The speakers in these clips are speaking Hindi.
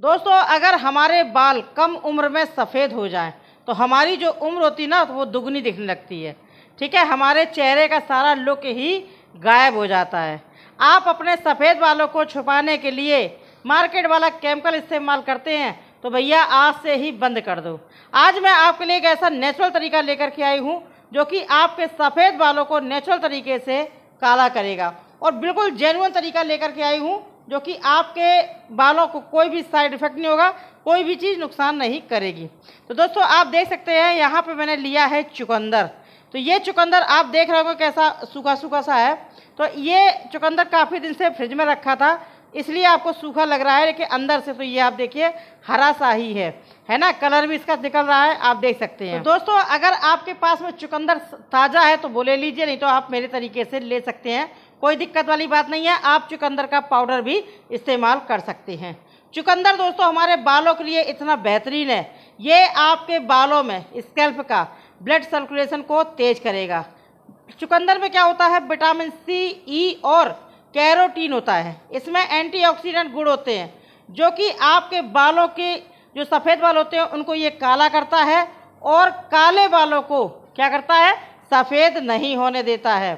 दोस्तों अगर हमारे बाल कम उम्र में सफ़ेद हो जाएं तो हमारी जो उम्र होती ना तो वो दुगनी दिखने लगती है ठीक है हमारे चेहरे का सारा लुक ही गायब हो जाता है आप अपने सफ़ेद बालों को छुपाने के लिए मार्केट वाला केमिकल इस्तेमाल करते हैं तो भैया आज से ही बंद कर दो आज मैं आपके लिए एक ऐसा नेचुरल तरीका लेकर के आई हूँ जो कि आपके सफ़ेद बालों को नेचुरल तरीके से काला करेगा और बिल्कुल जेनुअन तरीका लेकर के आई हूँ जो कि आपके बालों को कोई भी साइड इफेक्ट नहीं होगा कोई भी चीज़ नुकसान नहीं करेगी तो दोस्तों आप देख सकते हैं यहाँ पर मैंने लिया है चुकंदर तो ये चुकंदर आप देख रहे हो कैसा सूखा सूखा सा है तो ये चुकंदर काफ़ी दिन से फ्रिज में रखा था इसलिए आपको सूखा लग रहा है लेकिन अंदर से तो ये आप देखिए हरा सा ही है है ना कलर भी इसका निकल रहा है आप देख सकते हैं तो, तो दोस्तों अगर आपके पास में चुकंदर ताज़ा है तो बोले लीजिए नहीं तो आप मेरे तरीके से ले सकते हैं कोई दिक्कत वाली बात नहीं है आप चुकंदर का पाउडर भी इस्तेमाल कर सकते हैं चुकंदर दोस्तों हमारे बालों के लिए इतना बेहतरीन है ये आपके बालों में स्कैल्प का ब्लड सर्कुलेशन को तेज करेगा चुकंदर में क्या होता है विटामिन सी ई और कैरोटीन होता है इसमें एंटीऑक्सीडेंट गुड़ होते हैं जो कि आपके बालों के जो सफ़ेद बाल होते हैं उनको ये काला करता है और काले बालों को क्या करता है सफ़ेद नहीं होने देता है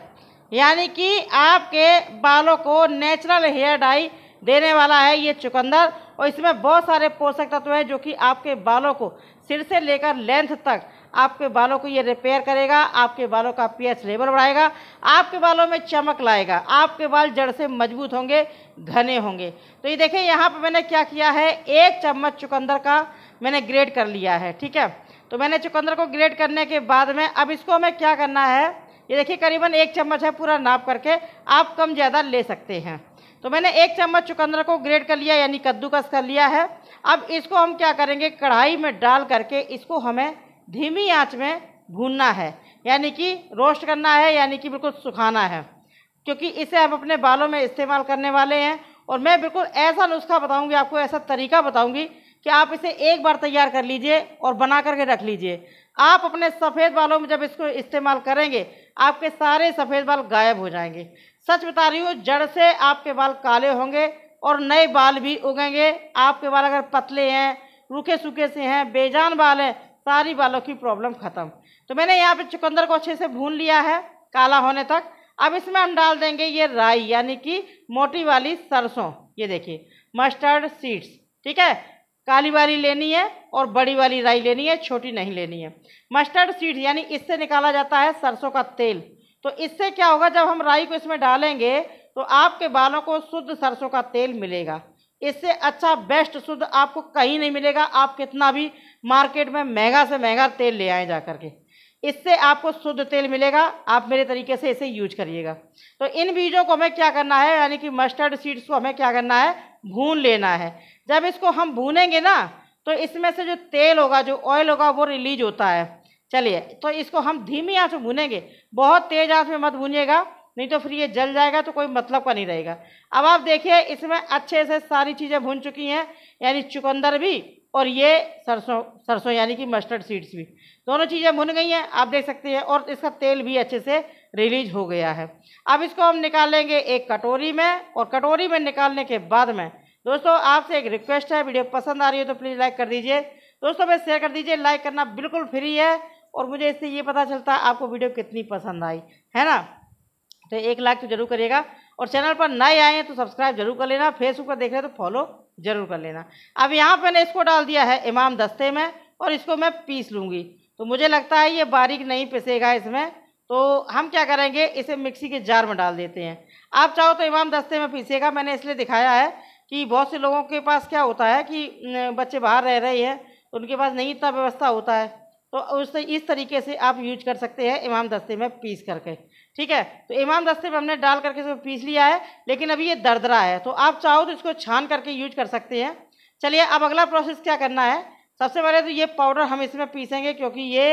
यानी कि आपके बालों को नेचुरल हेयर डाई देने वाला है ये चुकंदर और इसमें बहुत सारे पोषक तत्व हैं जो कि आपके बालों को सिर से लेकर लेंथ तक आपके बालों को ये रिपेयर करेगा आपके बालों का पीएच लेवल बढ़ाएगा आपके बालों में चमक लाएगा आपके बाल जड़ से मजबूत होंगे घने होंगे तो ये देखें यहाँ पर मैंने क्या किया है एक चम्मच चुकंदर का मैंने ग्रेड कर लिया है ठीक है तो मैंने चुकंदर को ग्रेड करने के बाद में अब इसको हमें क्या करना है ये देखिए करीबन एक चम्मच है पूरा नाप करके आप कम ज़्यादा ले सकते हैं तो मैंने एक चम्मच चुकंदर को ग्रेड कर लिया यानी कद्दूकस कर लिया है अब इसको हम क्या करेंगे कढ़ाई में डाल करके इसको हमें धीमी आँच में भूनना है यानी कि रोस्ट करना है यानी कि बिल्कुल सुखाना है क्योंकि इसे हम अपने बालों में इस्तेमाल करने वाले हैं और मैं बिल्कुल ऐसा नुस्खा बताऊंगी आपको ऐसा तरीका बताऊंगी कि आप इसे एक बार तैयार कर लीजिए और बना करके रख लीजिए आप अपने सफ़ेद बालों में जब इसको इस्तेमाल करेंगे आपके सारे सफ़ेद बाल गायब हो जाएंगे सच बता रही हूँ जड़ से आपके बाल काले होंगे और नए बाल भी उगेंगे आपके बाल अगर पतले हैं रूखे सूखे से हैं बेजान बाल हैं सारी बालों की प्रॉब्लम ख़त्म तो मैंने यहाँ पे चुकंदर को अच्छे से भून लिया है काला होने तक अब इसमें हम डाल देंगे ये राई यानी कि मोटी वाली सरसों ये देखिए मस्टर्ड सीड्स ठीक है काली वाली लेनी है और बड़ी वाली राई लेनी है छोटी नहीं लेनी है मस्टर्ड सीड्स यानी इससे निकाला जाता है सरसों का तेल तो इससे क्या होगा जब हम राई को इसमें डालेंगे तो आपके बालों को शुद्ध सरसों का तेल मिलेगा इससे अच्छा बेस्ट शुद्ध आपको कहीं नहीं मिलेगा आप कितना भी मार्केट में महंगा से महंगा तेल ले आए जा करके इससे आपको शुद्ध तेल मिलेगा आप मेरे तरीके से इसे यूज करिएगा तो इन बीजों को हमें क्या करना है यानी कि मस्टर्ड सीड्स को हमें क्या करना है भून लेना है जब इसको हम भूनेंगे ना तो इसमें से जो तेल होगा जो ऑयल होगा वो रिलीज होता है चलिए तो इसको हम धीमी आँच में भूनेंगे बहुत तेज़ आँच में मत भूनिएगा नहीं तो फिर ये जल जाएगा तो कोई मतलब का नहीं रहेगा अब आप देखिए इसमें अच्छे से सारी चीज़ें भून चुकी हैं यानी चुकंदर भी और ये सरसों सरसों यानी कि मस्टर्ड सीड्स भी दोनों चीज़ें भुन गई हैं आप देख सकते हैं और इसका तेल भी अच्छे से रिलीज हो गया है अब इसको हम निकालेंगे एक कटोरी में और कटोरी में निकालने के बाद में दोस्तों आपसे एक रिक्वेस्ट है वीडियो पसंद आ रही हो तो प्लीज़ लाइक कर दीजिए दोस्तों में शेयर कर दीजिए लाइक करना बिल्कुल फ्री है और मुझे इससे ये पता चलता है आपको वीडियो कितनी पसंद आई है ना तो एक लाइक तो जरूर करिएगा और चैनल पर नए आए हैं तो सब्सक्राइब जरूर कर लेना फेसबुक पर देख रहे तो फॉलो जरूर कर लेना अब यहाँ मैंने इसको डाल दिया है इमाम दस्ते में और इसको मैं पीस लूँगी तो मुझे लगता है ये बारीक नहीं पिसेगा इसमें तो हम क्या करेंगे इसे मिक्सी के जार में डाल देते हैं आप चाहो तो इमाम दस्ते में पीसेगा मैंने इसलिए दिखाया है कि बहुत से लोगों के पास क्या होता है कि बच्चे बाहर रह रहे हैं उनके पास नहीं इतना व्यवस्था होता है तो उससे इस तरीके से आप यूज कर सकते हैं इमाम दस्ते में पीस करके ठीक है तो इमाम दस्ते में हमने डाल करके इसको पीस लिया है लेकिन अभी ये दरदरा है तो आप चाहो तो इसको छान करके यूज कर सकते हैं चलिए अब अगला प्रोसेस क्या करना है सबसे पहले तो ये पाउडर हम इसमें पीसेंगे क्योंकि ये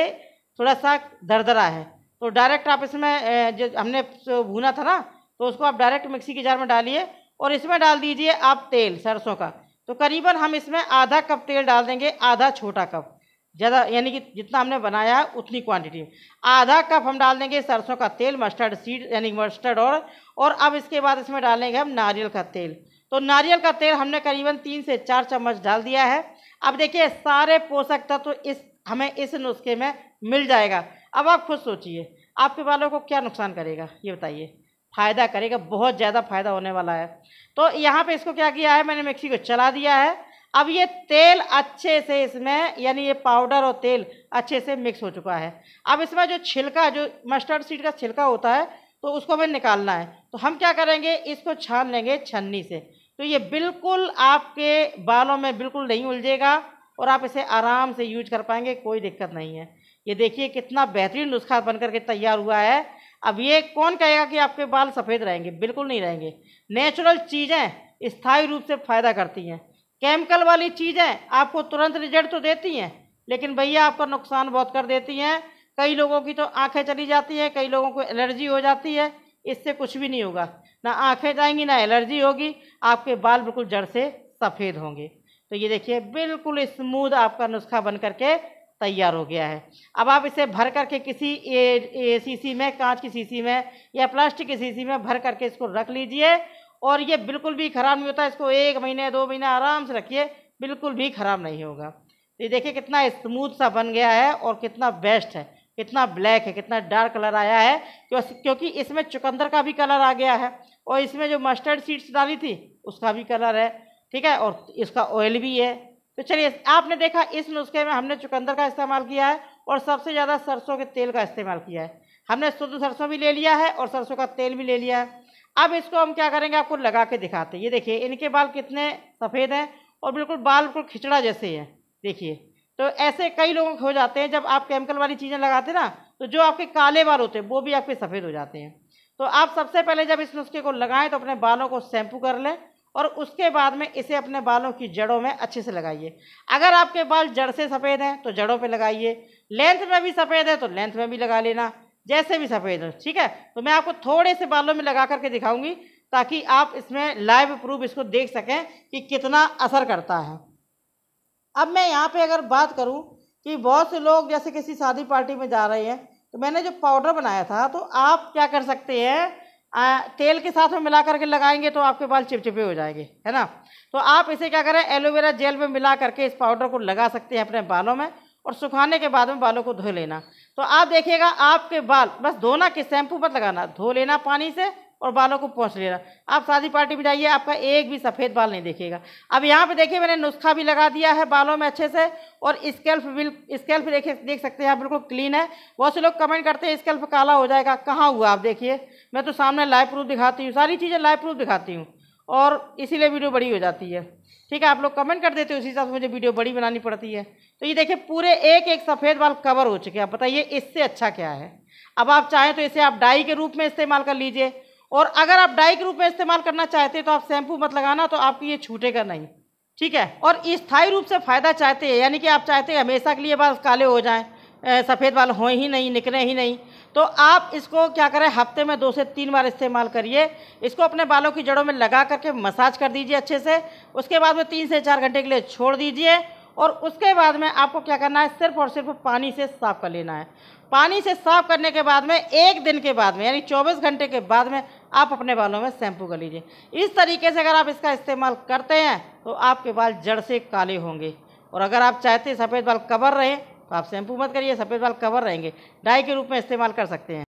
थोड़ा सा दरदरा है तो डायरेक्ट आप इसमें जो हमने भूना था ना तो उसको आप डायरेक्ट मिक्सी के जार में डालिए और इसमें डाल दीजिए आप तेल सरसों का तो करीबन हम इसमें आधा कप तेल डाल देंगे आधा छोटा कप ज़्यादा यानी कि जितना हमने बनाया है उतनी क्वांटिटी में आधा कप हम डाल देंगे सरसों का तेल मस्टर्ड सीड यानी मस्टर्ड और और अब इसके बाद इसमें डालेंगे हम नारियल का तेल तो नारियल का तेल हमने करीबन तीन से चार चम्मच डाल दिया है अब देखिए सारे पोषक तत्व तो इस हमें इस नुस्खे में मिल जाएगा अब आप खुद सोचिए आपके बालों को क्या नुकसान करेगा ये बताइए फ़ायदा करेगा बहुत ज़्यादा फ़ायदा होने वाला है तो यहाँ पे इसको क्या किया है मैंने मिक्सी को चला दिया है अब ये तेल अच्छे से इसमें यानी ये पाउडर और तेल अच्छे से मिक्स हो चुका है अब इसमें जो छिलका जो मस्टर्ड सीड का छिलका होता है तो उसको हमें निकालना है तो हम क्या करेंगे इसको छान लेंगे छन्नी से तो ये बिल्कुल आपके बालों में बिल्कुल नहीं उलझेगा और आप इसे आराम से यूज कर पाएंगे कोई दिक्कत नहीं है ये देखिए कितना बेहतरीन नुस्खा बनकर के तैयार हुआ है अब ये कौन कहेगा कि आपके बाल सफ़ेद रहेंगे बिल्कुल नहीं रहेंगे नेचुरल चीज़ें स्थायी रूप से फ़ायदा करती हैं केमिकल वाली चीज़ें आपको तुरंत रिजल्ट तो देती हैं लेकिन भैया आपका नुकसान बहुत कर देती हैं कई लोगों की तो आंखें चली जाती हैं कई लोगों को एलर्जी हो जाती है इससे कुछ भी नहीं होगा ना आंखें जाएंगी ना एलर्जी होगी आपके बाल बिल्कुल जड़ से सफ़ेद होंगे तो ये देखिए बिल्कुल स्मूद आपका नुस्खा बन करके तैयार हो गया है अब आप इसे भर करके किसी ए, ए शीशी में कांच की सीसी में या प्लास्टिक की सीसी में भर करके इसको रख लीजिए और ये बिल्कुल भी ख़राब नहीं होता इसको एक महीने दो महीने आराम से रखिए बिल्कुल भी ख़राब नहीं होगा तो ये देखिए कितना स्मूथ सा बन गया है और कितना बेस्ट है कितना ब्लैक है कितना डार्क कलर आया है क्योंकि इसमें चुकंदर का भी कलर आ गया है और इसमें जो मस्टर्ड सीड्स डाली थी उसका भी कलर है ठीक है और इसका ऑयल भी है तो चलिए आपने देखा इस नुस्खे में हमने चुकंदर का इस्तेमाल किया है और सबसे ज़्यादा सरसों के तेल का इस्तेमाल किया है हमने शुद्ध सरसों भी ले लिया है और सरसों का तेल भी ले लिया है अब इसको हम क्या करेंगे आपको लगा के दिखाते हैं ये देखिए इनके बाल कितने सफ़ेद हैं और बिल्कुल बाल बिल्कुल खिचड़ा जैसे हैं देखिए तो ऐसे कई लोगों के हो जाते हैं जब आप केमिकल वाली चीज़ें लगाते ना तो जो आपके काले बाल होते हैं वो भी आपके सफ़ेद हो जाते हैं तो आप सबसे पहले जब इस नुस्खे को लगाएं तो अपने बालों को शैम्पू कर लें और उसके बाद में इसे अपने बालों की जड़ों में अच्छे से लगाइए अगर आपके बाल जड़ से सफ़ेद हैं तो जड़ों पे लगाइए लेंथ में भी सफ़ेद है तो लेंथ में भी लगा लेना जैसे भी सफ़ेद हो ठीक है तो मैं आपको थोड़े से बालों में लगा करके दिखाऊंगी ताकि आप इसमें लाइव प्रूफ इसको देख सकें कि कितना असर करता है अब मैं यहाँ पर अगर बात करूँ कि बहुत से लोग जैसे किसी शादी पार्टी में जा रहे हैं तो मैंने जो पाउडर बनाया था तो आप क्या कर सकते हैं आ, तेल के साथ में मिला करके लगाएंगे तो आपके बाल चिपचिपे हो जाएंगे है ना तो आप इसे क्या करें एलोवेरा जेल में मिला करके इस पाउडर को लगा सकते हैं अपने बालों में और सुखाने के बाद में बालों को धो लेना तो आप देखिएगा आपके बाल बस धोना कि शैम्पू पर लगाना धो लेना पानी से और बालों को पहुँच ले रहा आप शादी पार्टी में जाइए आपका एक भी सफ़ेद बाल नहीं देखेगा अब यहाँ पे देखिए मैंने नुस्खा भी लगा दिया है बालों में अच्छे से और स्केल्फ बिल स्केल्फ देखे देख सकते हैं आप बिल्कुल क्लीन है बहुत से लोग कमेंट करते हैं स्केल्फ काला हो जाएगा कहाँ हुआ आप देखिए मैं तो सामने लाइव प्रूफ दिखाती हूँ सारी चीज़ें लाइव प्रूफ दिखाती हूँ और इसीलिए वीडियो बड़ी हो जाती है ठीक है आप लोग कमेंट कर देते हो उसी हिसाब से मुझे वीडियो बड़ी बनानी पड़ती है तो ये देखिए पूरे एक एक सफ़ेद बाल कवर हो चुके हैं आप बताइए इससे अच्छा क्या है अब आप चाहें तो इसे आप डाई के रूप में इस्तेमाल कर लीजिए और अगर आप डाई के रूप में इस्तेमाल करना चाहते हैं तो आप शैम्पू मत लगाना तो आपको ये छूटेगा नहीं ठीक है और स्थायी रूप से फ़ायदा चाहते हैं यानी कि आप चाहते हैं हमेशा के लिए बाल काले हो जाएँ सफ़ेद बाल हों ही नहीं निकले ही नहीं तो आप इसको क्या करें हफ्ते में दो से तीन बार इस्तेमाल करिए इसको अपने बालों की जड़ों में लगा करके मसाज कर दीजिए अच्छे से उसके बाद में तीन से चार घंटे के लिए छोड़ दीजिए और उसके बाद में आपको क्या करना है सिर्फ और सिर्फ पानी से साफ़ कर लेना है पानी से साफ़ करने के बाद में एक दिन के बाद में यानी चौबीस घंटे के बाद में आप अपने बालों में शैम्पू कर लीजिए इस तरीके से अगर आप इसका इस्तेमाल करते हैं तो आपके बाल जड़ से काले होंगे और अगर आप चाहते सफ़ेद बाल कवर रहें तो आप शैम्पू मत करिए सफ़ेद बाल कवर रहेंगे डाई के रूप में इस्तेमाल कर सकते हैं